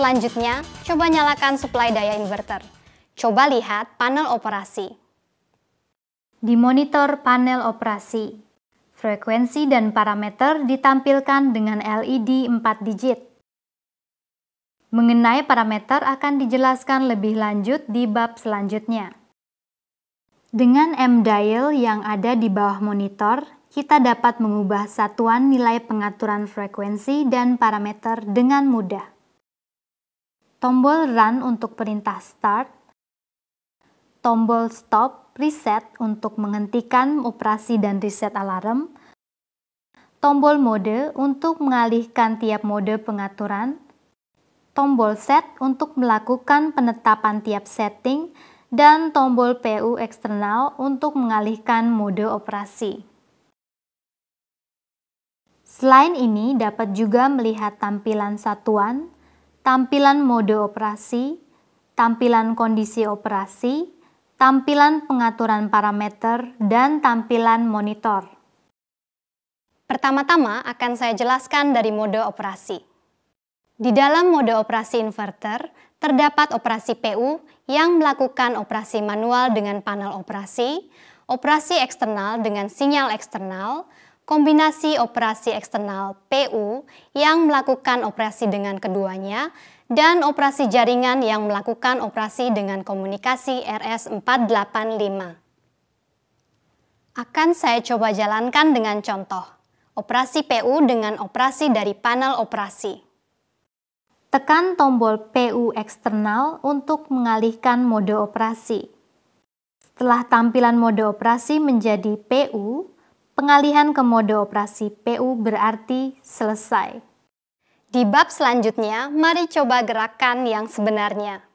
Selanjutnya, coba nyalakan supply daya inverter. Coba lihat panel operasi. Di monitor panel operasi, frekuensi dan parameter ditampilkan dengan LED 4 digit. Mengenai parameter akan dijelaskan lebih lanjut di bab selanjutnya. Dengan M-dial yang ada di bawah monitor, kita dapat mengubah satuan nilai pengaturan frekuensi dan parameter dengan mudah tombol Run untuk perintah Start, tombol Stop, Reset untuk menghentikan operasi dan reset alarm, tombol Mode untuk mengalihkan tiap mode pengaturan, tombol Set untuk melakukan penetapan tiap setting, dan tombol PU eksternal untuk mengalihkan mode operasi. Selain ini, dapat juga melihat tampilan satuan, tampilan mode operasi, tampilan kondisi operasi, tampilan pengaturan parameter, dan tampilan monitor. Pertama-tama akan saya jelaskan dari mode operasi. Di dalam mode operasi inverter, terdapat operasi PU yang melakukan operasi manual dengan panel operasi, operasi eksternal dengan sinyal eksternal, kombinasi operasi eksternal PU yang melakukan operasi dengan keduanya dan operasi jaringan yang melakukan operasi dengan komunikasi RS485. Akan saya coba jalankan dengan contoh, operasi PU dengan operasi dari panel operasi. Tekan tombol PU eksternal untuk mengalihkan mode operasi. Setelah tampilan mode operasi menjadi PU, Pengalihan ke mode operasi PU berarti selesai. Di bab selanjutnya, mari coba gerakan yang sebenarnya.